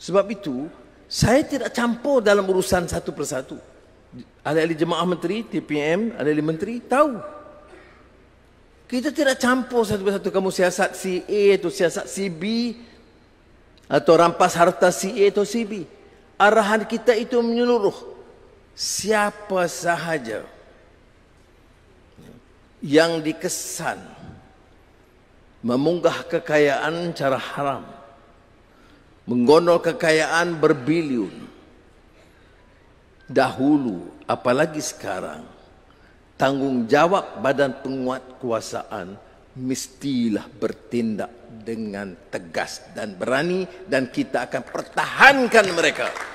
Sebab itu, saya tidak campur dalam urusan satu persatu. Ahli-ahli jemaah menteri, TPM, ahli-ahli menteri, tahu. Kita tidak campur satu persatu. Kamu siasat si A atau siasat si B. Atau rampas harta si A atau si B. Arahan kita itu menyeluruh. Siapa sahaja yang dikesan memunggah kekayaan cara haram menggonol kekayaan berbilion dahulu apalagi sekarang tanggungjawab badan penguat kuasaan mestilah bertindak dengan tegas dan berani dan kita akan pertahankan Mereka.